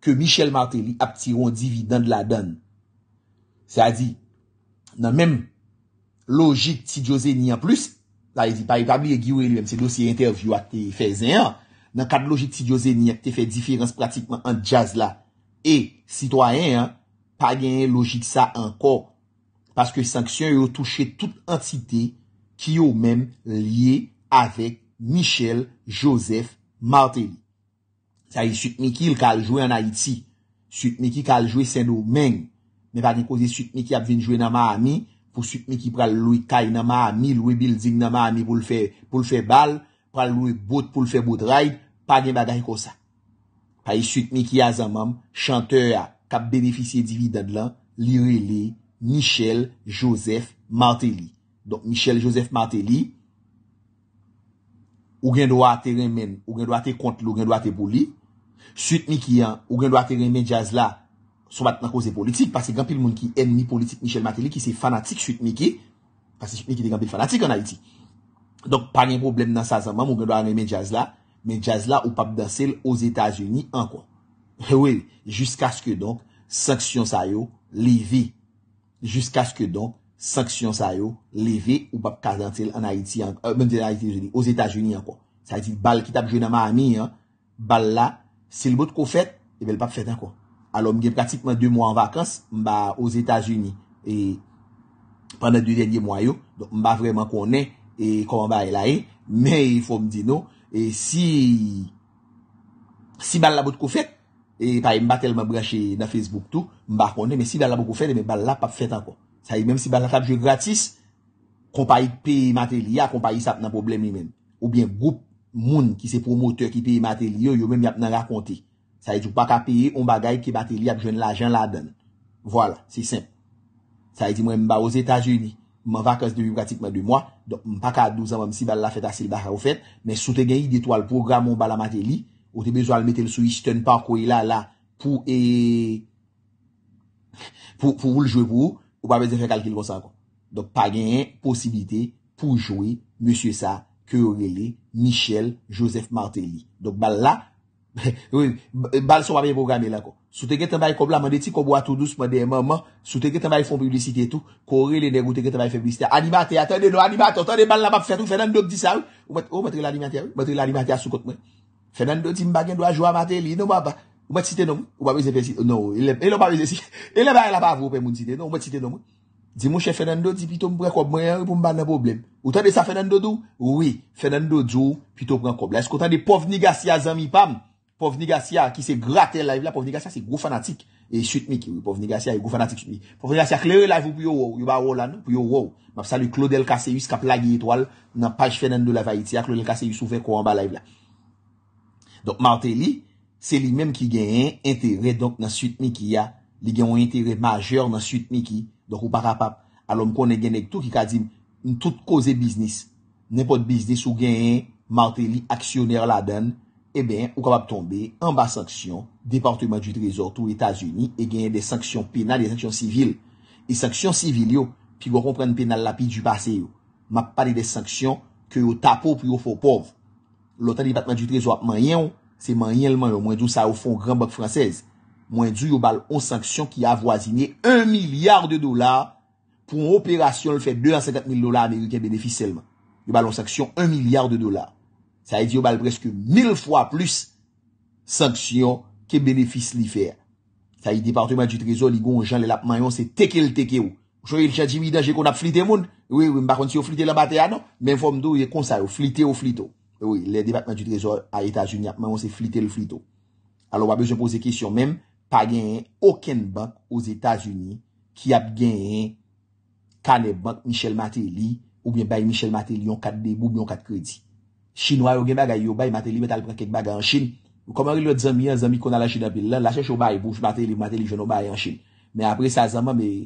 ke Michel Martelly ap tiron dividan la dan. Sa di, nan men logik ti Diozeni an plus, La yi di, pa yi pabli yi gyou yi lwem, se dosye interview ak te fe zen an, nan kat logik ti di ozen ni ak te fe diferans pratikman an jazz la. E, si to a en an, pa gen yi logik sa an kor, paske sanksyon yo touche tout entite ki yo men liye avèk Michel Joseph Martin. Sa yi sut me ki l kal jwe an Haiti, sut me ki kal jwe sen nou men, men pa di koze sut me ki ap vin jwe nan Mahami, pou süt mi ki pral loui kay nama a mi, loui bil dig nama a mi pou l fè bal, pral loui bout pou l fè bout ray, pa gen ba dahi kosa. Hay süt mi ki a zanman, chanteur a, kap benefisye dividan lan, li rele, Michel Joseph Martelly. Donk Michel Joseph Martelly, ou gen do a te remen, ou gen do a te kont lou, ou gen do a te boli, süt mi ki a, ou gen do a te remen jaz la, Sou bat nan kouze politik, pasi gampil moun ki en mi politik Michel Matéli Ki se fanatik süt meke, pasi süt meke de gampil fanatik an Haiti Donk, pa gen problem nan sa zanman, moun gen do ane Medjazla Medjazla ou pap dan sel os Etats-Unis an kwa He we, jiska sk yo donk, sanksyon sa yo leve Jiska sk yo donk, sanksyon sa yo leve ou pap kas dan sel an Haiti euh, Moun de l'Haiti, os Etats-Unis an kwa Sa iti bal ki tap jwen nan ma ami an Balla, sel bot ko fet, e eh bel pap fet an kwa alo mge pratikman 2 mwa an vakans, mba ouz Etasuni, e, pwana 2 denye mwayo, mba vreman konen, e, konan ba elaye, men, e, fwom di nou, e, si, si bal laboukou fet, e, paye mba telman brache na Facebook tou, mba konen, me si bal laboukou fet, e, eh me bal la pap fet anko. Sa e, menm si bal la tapjou gratis, kompayi paye materya, kompayi sap nan problem li men. Ou bien, goup moun ki se promoteur ki paye materyo, yo menm yap nan rakonte. Sa yi di ou pa ka peye ou bagay ki bateli ap jwen la jen la adan. Voilà. Si simple. Sa yi di mwen mba ou zeta jeni. Mwen va kase de vibratik mwen de mwa. Donk mpa ka 12 an mwem si bal la fet asil baka ou fet. Men sou te gen yi detwa l program ou bala mateli. Ou te bezwal metel sou ishten parkou ila la. Pou e... Pou pou ljwe pou ou. Ou pa bezye fe kalkil konsa kon. Donk pa gen yen posibite pou jwe. Monsie sa. Ke yo gele. Michel. Joseph Martelly. Donk bal la... bal sou wapen programye la ko sou teke temay kob la man de ti kob wato dous man de man man sou teke temay fon publicite tou kore le negu teke temay febricite animate atan de nou animate atan de bal la map fetou fenando di sa ou ou mwetre l'animate non, non, a sou kote mwen fenando di mbagen do a jwa mate li ou mwetre siten nou mwen ou mwetre siten nou mwen di mwen che fenando di pito mbre kob mwen ou mwetre sa fenando do oui fenando do pito mbre kob la esko tan de pof ni gasi a zan mi pam Povni Gassia ki se gratel laiv la, povni Gassia se gro fanatik, e suit miki, povni Gassia e gro fanatik suit miki. Povni Gassia klewe laiv pou yo wou, yo ba wou lan, pou yo wou, map sa li Claude Elkaseyus kap lage etwal, nan paj fenen de la vayitya, Claude Elkaseyus sou ven kouan ba laiv la. Dok Martelly, se li menm ki genyen, enterey donk nan suit miki ya, li genwen enterey majeur nan suit miki, donk ou pa rapap, alon konen genen ktou ki ka di, un tout koze biznis, nenpo de biznis ou genyen, e ben ou kap ap tombe an ba sanksyon Departement du Trezor tout l'Etats-Unis e genye de sanksyon penal, de sanksyon sivil. E sanksyon sivil yo, pi yo kompren penal la pi du pase yo. Map pale de sanksyon ki yo tapo pi yo fopov. L'Otani Departement du Trezor mayen yo, se mayen l'mayen yo, mwen djou sa ou fon gran bok fransez. Mwen djou yo bal an sanksyon ki avwazine 1 milyard de dolar pou an operasyon l'fè 2 a 50 mil dolar ameriken beneficelman. Yo bal an sanksyon 1 milyard de dolar. Sa yi diyo bal preske mil fwa plus sanksyon ke benefis li fer. Sa yi Departement du Trezor li goun jan lel apman yon se teke l teke ou. Jou yil chadi midan jekon ap flite moun. Oui, oui, mba konti ou flite labate ya nou. Men fom dou yi konsay ou flite ou flito. Oui, le Departement du Trezor a Etasuni apman yon se flite ou flito. Alo wap bezon pose kesyon men, pa genyen oken bank ou Etasuni ki ap genyen kane bank Michel Maté li ou bien bay Michel Maté li yon kat debou, yon kat kredi. Chinwa yon gen bagay yo bay, Mateli betal prankek bagay an Chin. Ou koman yon zanmi yon, zanmi kon ala Chin apil lan, lache chou bay, bouf Mateli, Mateli jono bay an Chin. Men apre sa zanman, men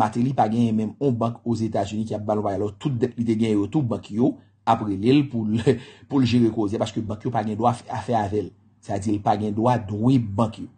Mateli pa gen yon menm, on bank os Etats-Unis ki ap balon bay, alo tout depite gen yon, tout bank yo, apre lel pou lje rekozya, paske bank yo pa gen doa afe avel, sa di l pa gen doa droui bank yo.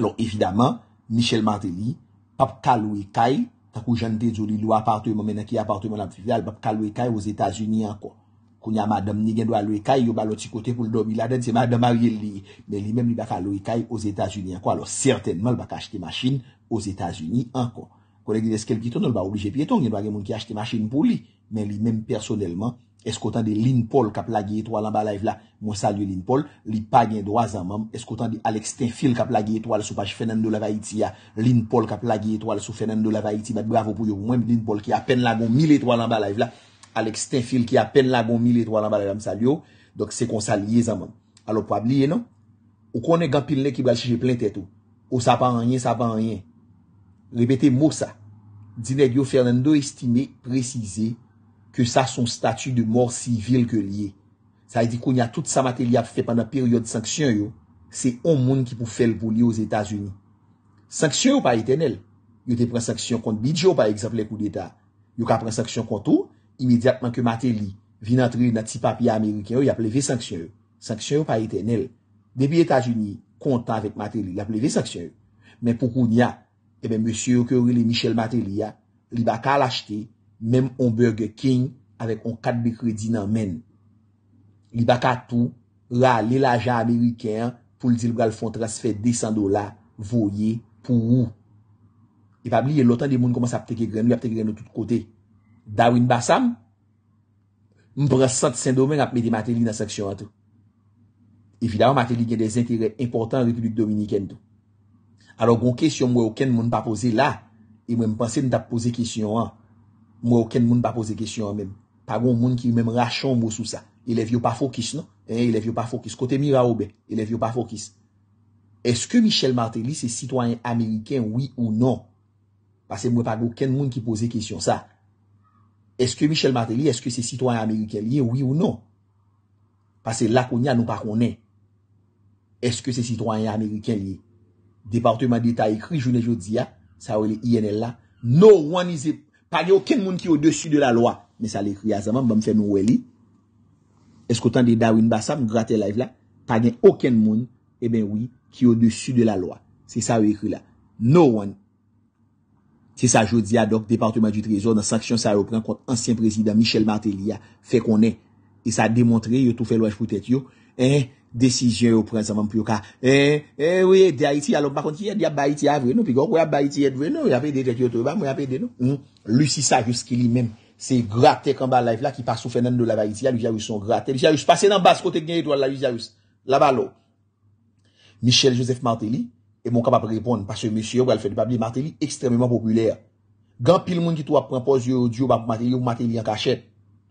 Alon evidaman, Michel Mateli, pap kalwe kay, takou jan de zoli lou apartou yon mennen ki apartou yon ap vivyal, pap kalwe kay os Etats-Unis an kwa. Koun ya madame ni gen do aloe kay yo baloti kote pou l dobi la den, se madame a ye li. Men li menm li baka aloe kay oz Etasuni anko, alo sertenman li baka ashte masin oz Etasuni anko. Konek di deskel ki ton, li baka oblije pi eton, gen do a gen moun ki ashte masin pou li. Men li menm personelman, eskotan de Lin Paul kap la ge etwa lan ba la ev la, moun salye Lin Paul, li pa gen do a zanman, eskotan de Alex Tenfield kap la ge etwa la sou pache fenan do la va iti ya, Lin Paul kap la ge etwa la sou fenan do la va iti, bat bravo pou yo menm Lin Paul ki apen la go mil etwa lan ba la ev la, Alek Stenfil ki apen la bon 1000 etwa nan baleram sa li yo. Dok se kon sa liye zanman. Alo pwab liye non? Ou konen gampil ne ki bal chije plen tet ou? Ou sa pa an riyen, sa pa an riyen? Repete mou sa. Dine diyo Fernando estime prezise ke sa son statu de mor sivil ke liye. Sa yi di kon ya tout sa materi ap fe pwana peryode sanksyon yo. Se on moun ki pou fel pou liyo os Etats-Unis. Sanksyon ou pa etenel? Yo te pren sanksyon konti Bidjo pa ekseplek ou l'Etat. Yo ka pren sanksyon konti ou? imediatman ke Mateli vin antre na ti papi ya Ameriken yo, ya pleve sanksyon. Sanksyon ou pa etenel. Debi Etat-Unis, kontan vek Mateli, ya pleve sanksyon. Men pou koun ya, e ben monsye yo kè ou li Michel Mateli ya, li baka lachete, menm on Burger King, avek on katbe kredi nan men. Li baka tou, la li lajan Ameriken, pou li dil gal fontras fe desan do la, voye pou ou. E pa bli, e lotan de moun koman sa pteke gren, li pteke gren nou tout kote. E, Da win basam, m bre sent sèndomen ap mè di Matelik nan sèksyon an tou. Evidèman Matelik gen des intère important an Republik Dominikèn tou. Alors, goun kèsyon m wè wè wè ken moun pa pose la, e m wè m pase n tap pose kèsyon an, m wè wè wè wè ken moun pa pose kèsyon an mèm. Pa goun moun ki mèm rachon mou sou sa. E lè vyo pa fokis, non? E lè vyo pa fokis. Kote mi ra oube, e lè vyo pa fokis. Eske Michel Matelik se sitwanyen Amerikèn, oui ou non? Pase m wè pa goun ken moun ki pose kèsyon sa, Est-ce que Michel Martelly, est-ce que c'est citoyen amerikien liye, oui ou non? Parce que là qu'on y a, nous pas qu'on est. Est-ce que c'est citoyen amerikien liye? Departement d'Etat a écrit, je ne j'en dis ya, ça a eu l'INL la. No one is it. Pas y a aucun monde qui est au-dessus de la loi. Mais ça l'a écrit Azama, m'a m'fait nouveli. Est-ce qu'au temps de Darwin Bassam, Gratelive la, pas y a aucun monde, eh ben oui, qui est au-dessus de la loi. C'est ça ou écrit la. No one. Se sa jodi adok, Departement du Trezor nan sanksyon sa repren kont ansyen prezident Michel Martelly a fe konen. E sa demontre yo tou fe lwaj pou tetyo. E, desisyon repren sa vam pyo ka. E, e wey, de a iti alok, makon tiye, di ap ba iti avre nou, pi gong wey ap ba iti et vre nou, wey ap e de tetyo toba, wey ap e de nou. Lusi sa yuske li men, se gratte kamba laif la ki pa sou fenen do la ba iti ya, li jayous son gratte. Li jayous pase nan bas kote gnen eto la, li jayous. La ba lo. Michel Joseph Martelly. E moun kapap repon. Pase monsi yo gwa li fe di pabli materi ekstrememan populer. Gan pil moun ki tou ap prempos yo di yo pa materi, yo materi an kachet.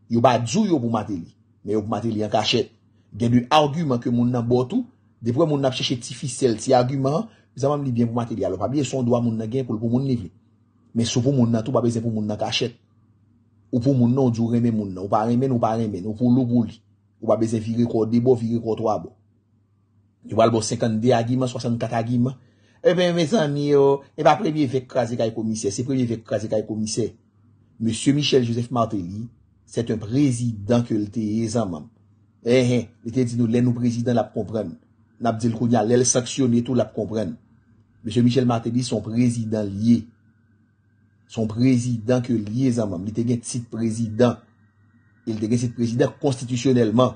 Yo ba djou yo pou materi. Men yo pou materi an kachet. Gen di argument ke moun nan botou. Depre moun nan pcheche ti fisel, ti argument. Pis a mam li bien pou materi. Alo pabli e son doa moun nan gen pou l pou moun nevle. Men sou pou moun nan tou pa bezen pou moun nan kachet. Ou pou moun nan ou djou remen moun nan. Ou pa remen ou pa remen. Ou pou lou boul. Ou pa bezen viri kote. Debo viri kote w Y wal bo 52 agi man, 64 agi man. E ben, me zan mi yo, e eh ba premiye vek krasi kaj komise. Se premiye vek krasi kaj komise. Monsen Michel Joseph Martelly, set un prezident ke lte e zanman. E eh, he, eh, lte di nou, lè nou prezident la p kompren. Nap di l kounyan, lè l saksyon etou la p kompren. Monsen Michel Martelly, son prezident liye. Son prezident ke liye zanman. Lte gen sit prezident. Lte gen sit prezident konstitusyonelman.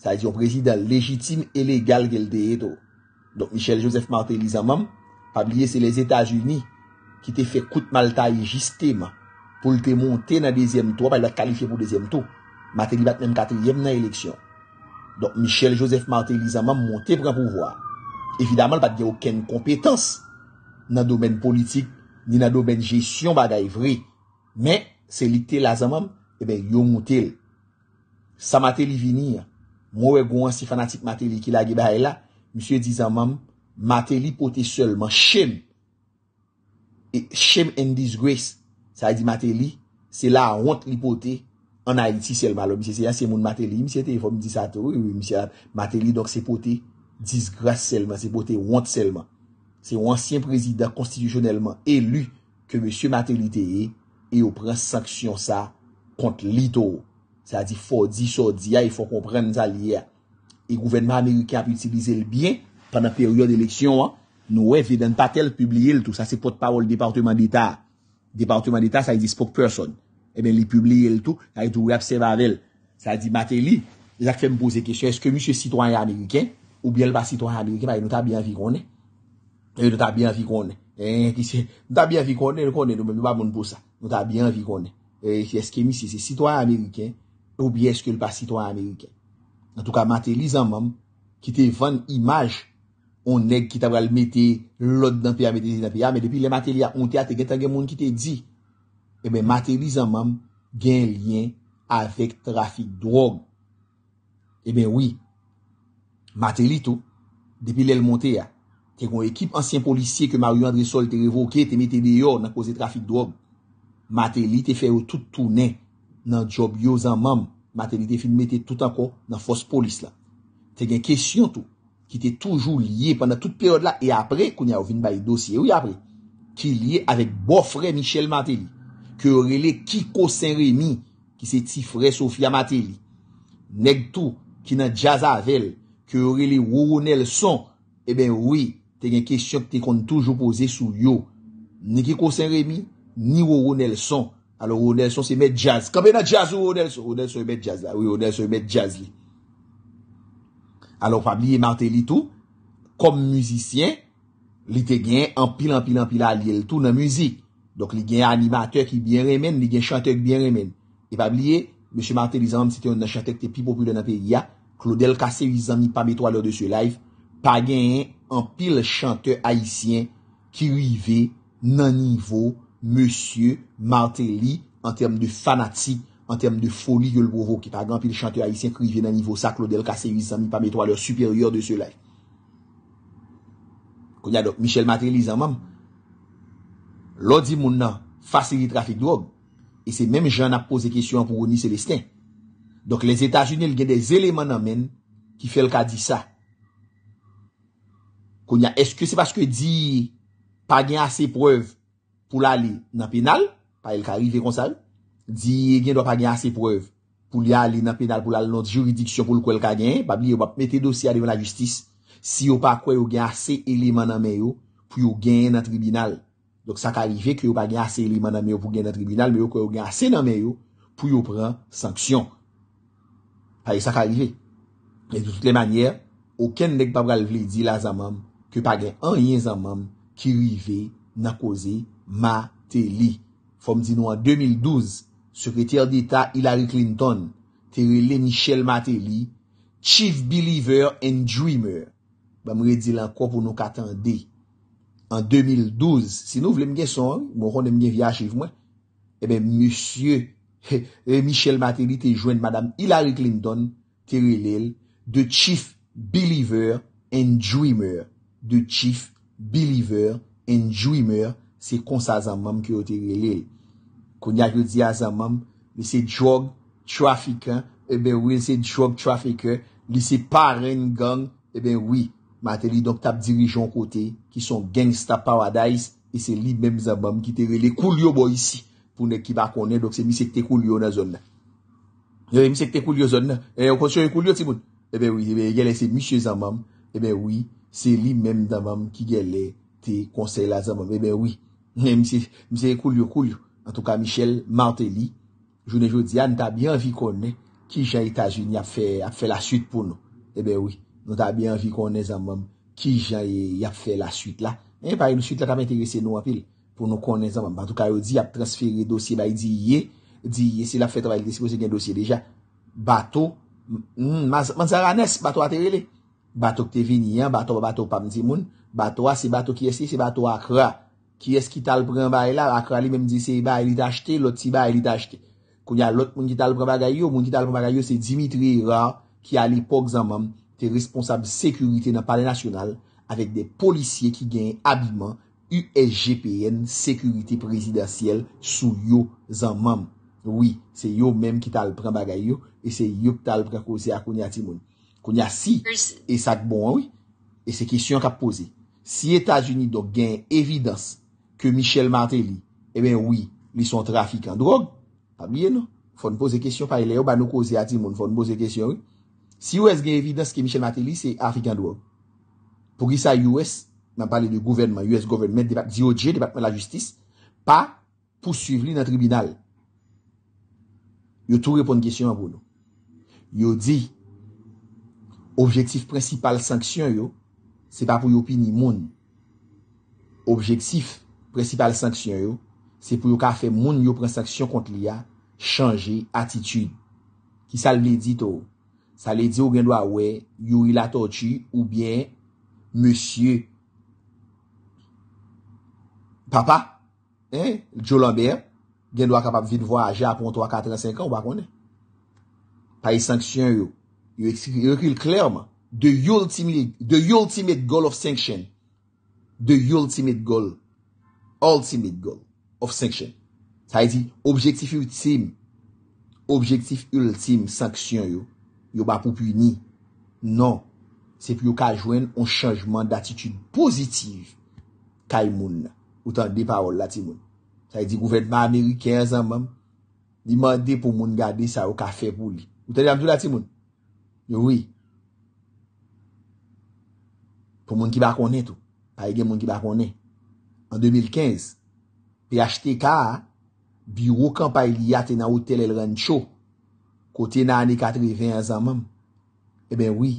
Sa yon prezident lejitim e legal geldeye to. Eh, Donk Michel Joseph Martelizamam, pabliye se les Etats-Unis, ki te fe kout malta yi jiste ma, pou lte monte nan dezyem to, pa yon va kalifiye pou dezyem to. Martelibat menm kateliyem nan eleksyon. Donk Michel Joseph Martelizamam monte pran pouvoar. Evidaman, l bat gen oken kompetans, nan domen politik, ni nan domen jesyon bagay vre. Men, se li te lazamam, e ben yon moutel. Sa Martelivini, ya, Mwen wek gwen se fanatik Mateli ki la gebae la, msye dizan mam, Mateli pote selman, shem, e, shem and disgrace, sa yi di Mateli, se la wante li pote, anayiti selman lo, msye se yansen moun Mateli, msye teye fom di sa to, e, msye, Mateli dok se pote, disgrace selman, se pote wante selman. Se yon ansyen prezident konstitujonelman, elu, ke msye Mateli teye, e yo pren sanksyon sa, kont li to ou. Sa di fò di, sò di a, e fò komprenn zali a. E gouvenman Amerike ap utilize l'byen pwè nan peryon l'eleksyon a, nou wè vide nan patel publye l'tou. Sa se potpawol Departement d'Etat. Departement d'Etat sa yi dispo kperson. E men li publye l'tou, sa yi tou wè apsev avèl. Sa di mater li, e zak fè m'poze kèchè, eske mi se sitwanyan Amerike, ou bèl pa sitwanyan Amerike, mwen nou ta bianvi konè? Nou ta bianvi konè. Nou ta bianvi konè, nou konè, nou mè mè mè m ou bie eske l pa sitwa Amerike. Nan tou ka mater li zan mam, ki te van imaj, ou neg ki tabral mete lot danpeya, metete danpeya, me depi le mater li a onte a te getan gen moun ki te di, e eh ben mater li zan mam gen lien avek trafik drog. E eh ben oui, mater li tou, depi le l monte a, te kon ekip ansyen polisye ke Mario Andresol te revoke, te mete deyo nan koze trafik drog. Mater li te fe ou toutounen, nan job yo zan mam, Mateli te fin mette tout anko nan fos polis la. Te gen kesyon tou, ki te toujou liye panan tout perode la, e apre, kon ya ouvin bayi dosye, ki liye avek bo fre Michel Mateli, ki orele Kiko Saint-Rémy, ki se ti fre Sofia Mateli. Neg tou, ki nan Jazavelle, ki orele Wouwounel Son, e ben woui, te gen kesyon ki te kon toujou pose sou yo, ni Kiko Saint-Rémy, ni Wouwounel Son, alo ou del son se met jazz, kabe nan jazz ou ou del son, ou del son se met jazz la, ou del son se met jazz li, alo pabliye Marte li tou, kom müzisyen, li te gen anpil anpil anpil a li el tou nan müzik, dok li gen animateur ki byen remen, li gen chanteur ki byen remen, e pabliye, mèsyou Marte li zanm, si te yon nan chanteur ki te pi popi de nan pe ya, klo del kase li zanm, ni pabliye tou alo de sou live, pa gen anpil chanteur haisyen, ki rive nan nivou, Monsie Martelly En term de fanatik En term de foli yol boho Ki pa gran pi de chanteur Haitien Krivi nan nivou sa Klo del kase yi zanmi Pa metwa lor superyor de zelay Konya dok Michel Martelly zanmam Lodi moun nan Fase li trafik drog E se menm jen ap pose kesyon Pou goni selestin Dok les Etats Unil Gen des eleman amen Ki fel ka di sa Konya eske se paske di Pa gen ase preuv pou la li nan penal, pa el ka rive konsal, di gen eh do pa gen ase preuve, pou li a li nan penal, pou la lont juridiksyon pou lko el ka gen, bab li yo pa mette dosi a devan la justis, si yo pa kwe yo gen ase eleman nan meyo, pou yo gen nan tribunal. Dok sa ka rive kwe yo pa gen ase eleman nan meyo pou gen nan tribunal, meyo kwe yo gen ase nan meyo, pou yo pran sanksyon. Pa e sa ka rive. E de tout le manyer, ou ken nek pa pral vle di la zamam, ke pa gen an yin zamam, ki rive nan koze peny. Ma, te li. Fom di nou an 2012, sekretier d'Etat Hillary Clinton, te rele Michel Mateli, chief believer and dreamer. Ba mre di lan kwa pou nou katan de. An 2012, si nou vle mge son, mwen kon dem nge viachev mwen, e ben, Monsieur e Michel Mateli, te jwen Madame Hillary Clinton, te rele, de chief believer and dreamer. De chief believer and dreamer. Se konsa zanmanm ki yo te rele. Konya yo di a zanmanm. Li se drug trafikan. Eben eh wè. Li se drug trafikan. Li se parren gang. Eben eh wè. Mateli doktap dirijon kote. Ki son gangsta paradise. E se li mèm zanmanm ki te rele. Koulyo bo yisi. Pounè ki bakonè. Dok se misèk te koulyo nan zon nan. Nye mi sèk te koulyo zon nan. E yo konsyo yon koulyo ti moun. Eben eh wè. Gyele se misèk zanmanm. Eben wè. Se li mèm zanmanm ki gyele. Te konsela zanman Eh, Miseye koulyo koulyo, an tou ka Michel Martelly, jounen joun diyan, nou ta biyan vi konnen, ki jan etajoun yap fe la suite pou nou. Ebe eh wè, nou ta biyan vi konnen zan mwem, ki jan yap fe la suite la. E pari nou suite la, ta mwen terese nou apil, pou nou konnen zan mwem. Batou ka yon di yap transferi dosye bayi diye, diye se la fe trabayi dispo se gen dosye deja. Batou, hmm, man zaranes, batou aterele. Batou kte vini an, batou pa batou pa mdi moun. Batou ase batou kyesi, se batou akra. Ki es ki tal pren bagay la, akra li menm di se e ba elit achete, lot si ba elit achete. Konya lot moun ki tal pren bagay yo, moun ki tal pren bagay yo se Dimitri Hira ki al epok zanman te responsab sekurite nan pale nasyonal avek de polisye ki gen abiman USGPN sekurite prezidentiyel sou yo zanman. Oui, se yo menm ki tal pren bagay yo, e se yo tal pren kose ak konya ti moun. Konya si, e sak bon, oui, e se kisyon ka pose, si Etat-Unis do gen evidans ke Michel Maté li, e eh ben oui, li son trafik an drog, pa bie non? nou, foun pose kestyon pa ele yo, ba nou koze ati moun, foun pose kestyon ou, si ou es gen evidens ke Michel Maté li, se Afrikaan drog. Pou gisa US, nan pale de gouvernement, US government, debat diotje, debatman la justice, pa, pou suivli nan tribunal. Yo tou repon kestyon an pou nou. Yo di, objektif prensipal sanksyon yo, se pa pou yopini moun. Objektif prensipal, precipal sanksyon yo, se pou yo ka fe moun yo pren sanksyon kont li ya, chanje atitude. Ki sa li li di to. Sa li di yo gen do a we, yo ila to tu, ou bien, monsye, monsye, papa, Joe Lambert, gen do a kapap vide vo aje apon 3, 4, 5 an, ou bakon. Paye sanksyon yo, yo ekil klerman, the ultimate goal of sanksyon, the ultimate goal, Ultimate goal of sanction Sa yi di, objektif ultim Objektif ultim Sanksyon yo, yo ba pou puni Non Se pou yo ka jwen un chanjman D'atitude pozitiv Ka yi moun na, ou tan de parol la ti moun Sa yi di, gouvernement aneri 15 an mam Ni mande pou moun gade Sa yo ka fe pou li Ou tan de amdou la ti moun Yo vwi Pou moun ki bakon neto Pa yi e gen moun ki bakon neto An 2015 Pi achte ka Biro kan pa il yate nan hotel el rancho Ko te nan ane 80 an zan mam E ben wii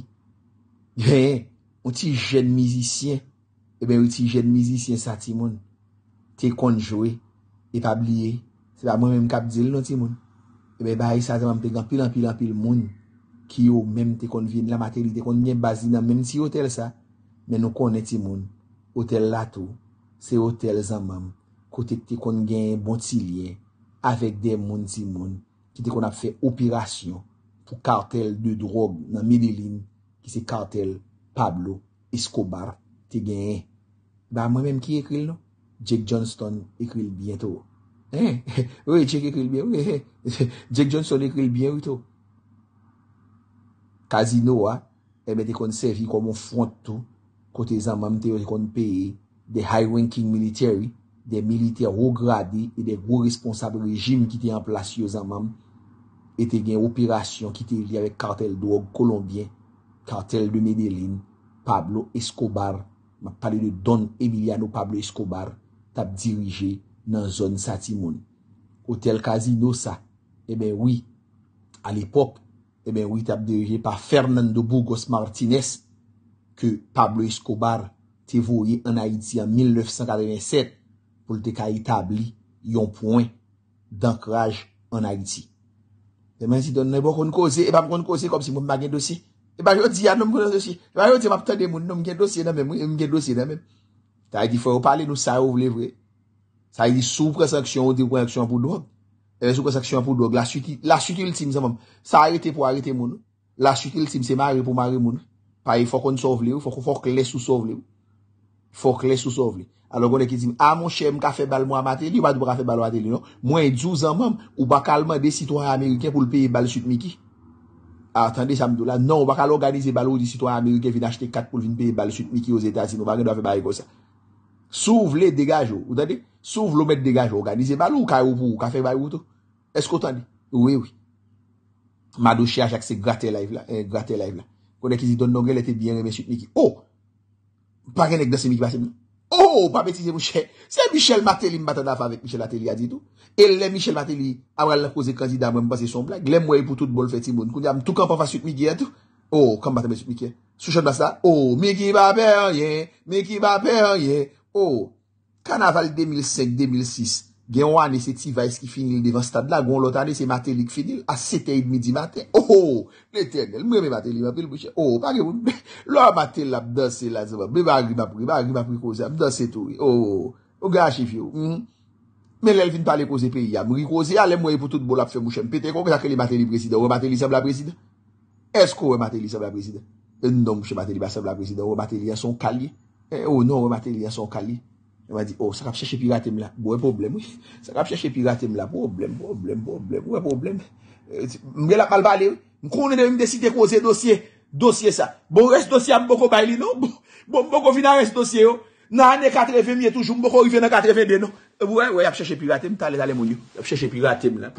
Yon ti jen mizisyen E eh ben wii ti jen mizisyen sa ti mon Te konjwe E pabliye Se pa mwen menm kap dil non ti mon E eh ben bayi sa ti mam pegan pilan pilan pil moun Ki yo menm te kon vin la materi Te kon nyen bazin nan menm ti hotel sa Men nou kon neti mon Hotel la tou Se otel zamam kote te kon genye bon botilien avèk dem moun si moun ki te kon ap fè operasyon pou kartel de drob nan Medellin ki se kartel Pablo Escobar te genye. Ba mwen mèm ki ekril nou? Jake Johnston ekril bientou. He? Wey, Jake ekril bientou. Jake Johnston ekril bientou. Kazino a, ah, ebe te kon servi koman frontou kote zamam te kon peye de high ranking military, de milite rograde, e de go responsable rejim ki te en plas yo zanman, et te gen operasyon ki te li avek kartel drog kolombien, kartel de Medellin, Pablo Escobar, ma pale de Don Emiliano Pablo Escobar, tap dirije nan zon satimon. O tel kazino sa, e eh ben wii, al epok, e ben wii tap dirije pa Fernando Burgos Martinez, ke Pablo Escobar, te vouye an Aiti an 1997 pou te ka itabli yon poen d'ankraj an Aiti. Te men si donnen, e ba m kon kose, e ba m kon kose kom si moun magen dosi. E ba jodi an noum kon dosi. E ba jodi mapte de moun noum gen dosi nan men. Mwen gen dosi nan men. Te a yi di fwe w pale nou sa yi w vle vwe. Sa yi di sou preseksyon ou di preseksyon pou do. E be sou preseksyon pou do. La suti ultime se moun. Sa a reti pou a reti moun. La suti ultime se mary pou mary moun. Pa yi e fwe kon sou vle w. Fwe kon fwe kles sou sou vle w. Fok lè sou sov lè. Alò konè ki zin, a ah, moun chèm kafe bal mou a matè li, wadou pa kafe bal mou a matè li, non? Mwen djouz an moun, ou bakalman de sitwa Ameriken pou l'peye bal sütmiki? Ah, Atande, sa mdou la, non, ou bakalman ganize bal ou de sitwa Ameriken vin achete kat pou l'vin peye bal sütmiki yo zeta zin, ou bagen do afe bal yon sa. Souv lè degaj ou, ou dade? Souv lò mèd degaj ou, ganize bal ou kafe bal yon to? Esko tande? Ou e wè? Madou chè ajak se gratel live la, konè ki zin Pake nek de se Miki Pasebou. Ou, pa beti de mouche. Se Michel Mateli mbata da fa vek Michel Mateli a di tou. E le Michel Mateli, amal la kose kanzidam wèm pase son blag. Le mwè pou tout bol feti moun. Koun di am toukan pa fwa sut mi gè tou. Ou, kam bateme sut mi kè. Sou chan bas la. Ou, Miki Pasebou ye, Miki Pasebou ye. Ou, kanaval 2005-2006. Genwa ne se ti va eski finil devastad la. Gon lota ne se mater li k finil. A seteid midi mater. Oh! Le tenel. Mwen me mater li mapil mwishen. Oh! Pari mwen. Lo mater la mdase la zavon. Mwen bagri mapri. Bagri mapri kose. Mdase toui. Oh! O gache fyou. Men lel fin pale kose peyi. Amri kose. Ale mwen pou tout mwola pfe mwishen. Pete konke sakre li mater li presiden. Wè mater li sab la presiden? Esko wè mater li sab la presiden? Non mwen mater li pasab la presiden. Wè mater li yason kalye. Ewa di, o, oh, sak ap chèche piratem la. Bwè e problem wè. Sak ap chèche piratem la. Bwè problem, bwè problem, bwè problem. E Mwen euh, la kalbale wè. Mkounen wè m desite kose dosye. Dosye sa. Bwè res dosye m bwè ko bayli nou. Bwè m bwè ko vina res dosye yo. Nan ane katrefe m yetoujou m bwè ko rive nan katrefe bè nou. Bwè, e, bwè ap chèche piratem talè dalè moun yo. Ap chèche piratem la.